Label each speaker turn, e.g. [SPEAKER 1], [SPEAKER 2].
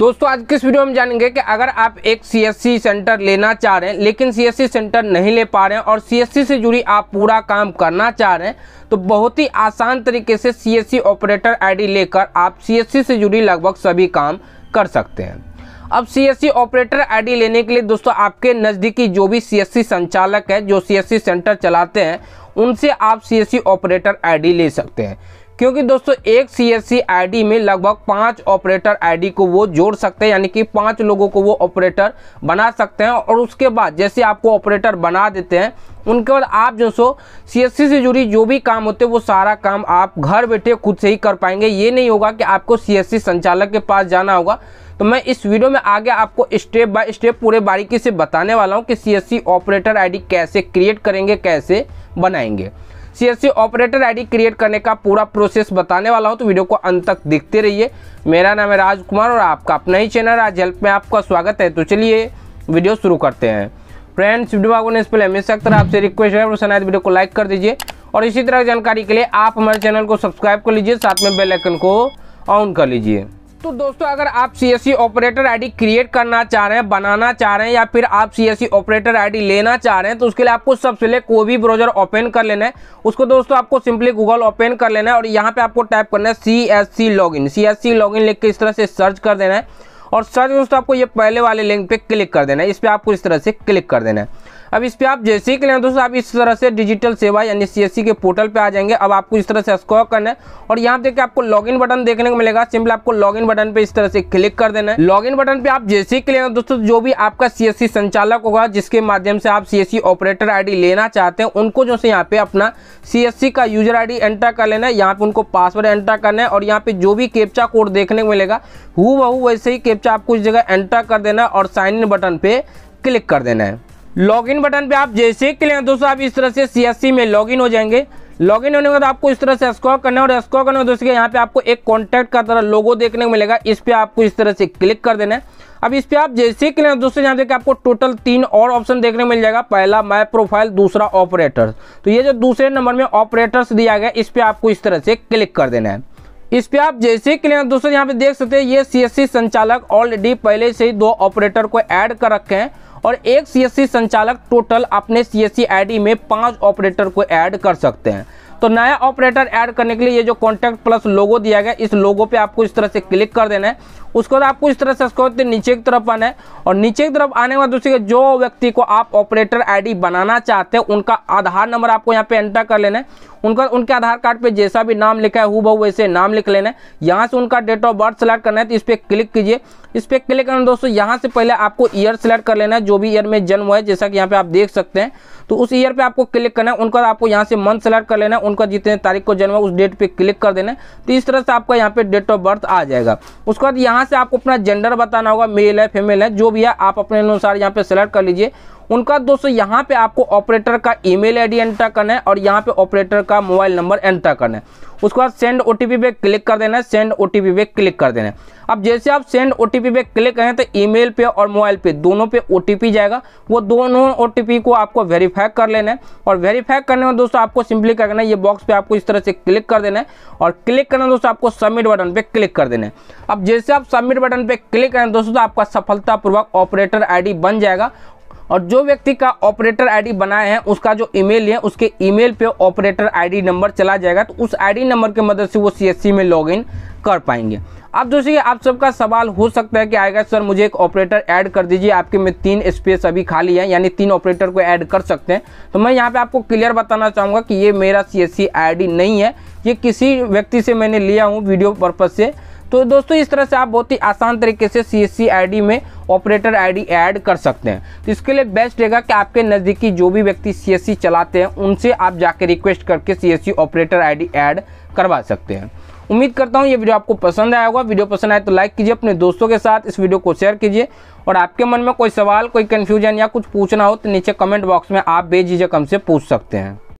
[SPEAKER 1] दोस्तों आज किस वीडियो में जानेंगे कि अगर आप एक सीएससी सेंटर लेना चाह रहे हैं लेकिन सीएससी सेंटर नहीं ले पा रहे हैं और सीएससी से जुड़ी आप पूरा काम करना चाह रहे हैं तो बहुत ही आसान तरीके से सीएससी ऑपरेटर आईडी लेकर आप सीएससी से जुड़ी लगभग सभी काम कर सकते हैं अब सीएससी ऑपरेटर आईडी लेने के लिए दोस्तों आपके नज़दीकी जो भी सीएससी संचालक है जो सीएससी सेंटर चलाते हैं उनसे आप सीएससी ऑपरेटर आईडी ले सकते हैं क्योंकि दोस्तों एक सी एस में लगभग पांच ऑपरेटर आईडी को वो जोड़ सकते हैं यानी कि पांच लोगों को वो ऑपरेटर बना सकते हैं और उसके बाद जैसे आपको ऑपरेटर बना देते हैं उनके बाद आप जो सो सी से जुड़ी जो भी काम होते हैं वो सारा काम आप घर बैठे खुद से ही कर पाएंगे ये नहीं होगा कि आपको सी संचालक के पास जाना होगा तो मैं इस वीडियो में आगे आपको स्टेप बाय स्टेप पूरे बारीकी से बताने वाला हूँ कि सी ऑपरेटर आई कैसे क्रिएट करेंगे कैसे बनाएंगे सीएससी ऑपरेटर आईडी क्रिएट करने का पूरा प्रोसेस बताने वाला हूं तो वीडियो को अंत तक देखते रहिए मेरा नाम है राजकुमार और आपका अपना ही चैनल राज हेल्प में आपका स्वागत है तो चलिए वीडियो शुरू करते हैं फ्रेंड्स वीडियो आगे इस पहले हमेशा तरह आपसे रिक्वेस्ट है प्रोसन आए वीडियो को लाइक कर दीजिए और इसी तरह जानकारी के लिए आप हमारे चैनल को सब्सक्राइब कर लीजिए साथ में बेलाइकन को ऑन कर लीजिए तो दोस्तों अगर आप सी ऑपरेटर आईडी क्रिएट करना चाह रहे हैं बनाना चाह रहे हैं या फिर आप सी ऑपरेटर आईडी लेना चाह रहे हैं तो उसके लिए आपको सबसे पहले कोई भी ब्राउजर ओपन कर लेना है उसको दोस्तों आपको सिंपली गूगल ओपन कर लेना है और यहाँ पे आपको टाइप करना है C S C log in C S C log in लिख के इस तरह से सर्च कर देना है और सर्च दोस्तों आपको ये पहले वाले लिंक पे क्लिक कर देना है इस पर आपको इस तरह से क्लिक कर देना है अब इस पर आप जैसे ही क्लियर दोस्तों आप इस तरह से डिजिटल सेवा यानी सी के पोर्टल पर आ जाएंगे अब आपको इस तरह से स्कॉक करना है और यहाँ देख आपको लॉगिन बटन देखने को मिलेगा सिंपल आपको लॉगिन बटन पे इस तरह से क्लिक कर देना है लॉगिन बटन पे आप जैसे ही क्लियर दोस्तों जो भी आपका सी संचालक होगा जिसके माध्यम से आप सी ऑपरेटर आई लेना चाहते हैं उनको जो से यहाँ पे अपना सी का यूजर आई एंटर कर लेना है यहाँ पे उनको पासवर्ड एंटर करना है और यहाँ पे जो भी कैप्चा कोड देखने को मिलेगा हु वैसे ही कैप्चा आपको इस जगह एंटर कर देना है और साइन इन बटन पे क्लिक कर देना है लॉगिन बटन पे आप जैसे ही क्लिक दोस्तों आप इस तरह से सीएससी में लॉगिन हो जाएंगे लॉगिन होने के बाद आपको इस तरह से स्क्रॉल करना है और स्क्रॉल करने के दोस्तों यहाँ पे आपको एक कॉन्टैक्ट का तरह लोगो देखने को मिलेगा इस पर आपको इस तरह से क्लिक कर देना है अब इस पर आप जैसे ही क्लिक दोस्तों यहाँ देखिए आपको टोटल तीन और ऑप्शन देखने को मिल जाएगा पहला माई प्रोफाइल दूसरा ऑपरेटर तो ये जो दूसरे नंबर में ऑपरेटर्स दिया गया इस पर आपको इस तरह से क्लिक कर देना है इस पे आप जैसे ही क्लियर दोस्तों यहाँ पे देख सकते हैं ये सीएससी संचालक ऑलरेडी पहले से ही दो ऑपरेटर को ऐड कर रखे हैं और एक सीएससी संचालक टोटल अपने सी एस में पांच ऑपरेटर को ऐड कर सकते हैं तो नया ऑपरेटर ऐड करने के लिए ये जो कॉन्टैक्ट प्लस लोगो दिया गया इस लोगो पे आपको इस तरह से क्लिक कर देना है उसके बाद आपको इस तरह से इसको नीचे की तरफ आना है और नीचे की तरफ आने के बाद उसके जो व्यक्ति को आप ऑपरेटर आईडी बनाना चाहते हैं उनका आधार नंबर आपको यहाँ पे एंटर कर लेना है उनका उनके आधार कार्ड पे जैसा भी नाम लिखा है हु बहु वैसे नाम लिख लेना है यहाँ से उनका डेट ऑफ बर्थ सेलेक्ट करना है तो इस पर क्लिक कीजिए इस पर क्लिक करना दोस्तों यहाँ से पहले आपको ईयर सेलेक्ट कर लेना है जो भी ईयर में जन्म हुआ है जैसा कि यहाँ पे आप देख सकते हैं तो उस ईयर पे आपको क्लिक करना है उनका आपको यहाँ से मंथ सेलेक्ट कर लेना है उनका जितने तारीख को जन्म हुआ उस डेट पर क्लिक कर देना है तो इस तरह से आपका यहाँ पे डेट ऑफ बर्थ आ जाएगा उसके बाद यहाँ यहाँ से आपको अपना जेंडर बताना होगा मेल है फीमेल है जो भी है आप अपने अनुसार यहाँ पे सेलेक्ट कर लीजिए उनका दोस्तों यहाँ पे आपको ऑपरेटर का ईमेल आईडी एंटर करना है और यहाँ पे ऑपरेटर का मोबाइल नंबर एंटर करना है उसके बाद सेंड ओ पे क्लिक कर देना है सेंड ओ पे क्लिक कर देना है अब जैसे आप सेंड ओ पे क्लिक करें तो ईमेल पे और मोबाइल पे दोनों पे ओ जाएगा वो दोनों ओ को आपको वेरीफाई कर लेना है और वेरीफाई करने में दोस्तों आपको सिंपली क्या करना है ये बॉक्स पे आपको इस तरह से क्लिक कर देना है और क्लिक करना दोस्तों आपको सबमिट बटन पे क्लिक कर देना है अब जैसे आप सबमिट बटन पे क्लिक करें दोस्तों आपका सफलतापूर्वक ऑपरेटर डी बन जाएगा और जो व्यक्ति का ऑपरेटर आईडी बनाए हैं उसका जो ईमेल है उसके ईमेल पे ऑपरेटर आईडी नंबर चला जाएगा तो उस आईडी नंबर के मदद से वो सीएससी में लॉगिन कर पाएंगे अब दोस्तों आप सबका सवाल हो सकता है कि आएगा सर मुझे एक ऑपरेटर ऐड कर दीजिए आपके में तीन स्पेस अभी खाली है यानी तीन ऑपरेटर को ऐड कर सकते हैं तो मैं यहाँ पे आपको क्लियर बताना चाहूँगा कि ये मेरा सी एस नहीं है ये किसी व्यक्ति से मैंने लिया हूँ वीडियो पर्पज़ से तो दोस्तों इस तरह से आप बहुत ही आसान तरीके से सी एस में ऑपरेटर आईडी ऐड कर सकते हैं तो इसके लिए बेस्ट रहेगा कि आपके नज़दीकी जो भी व्यक्ति सी चलाते हैं उनसे आप जाके रिक्वेस्ट करके सी ऑपरेटर आईडी ऐड करवा सकते हैं उम्मीद करता हूँ ये वीडियो आपको पसंद आया होगा वीडियो पसंद आए तो लाइक कीजिए अपने दोस्तों के साथ इस वीडियो को शेयर कीजिए और आपके मन में कोई सवाल कोई कन्फ्यूजन या कुछ पूछना हो तो नीचे कमेंट बॉक्स में आप बेझिझक हमसे पूछ सकते हैं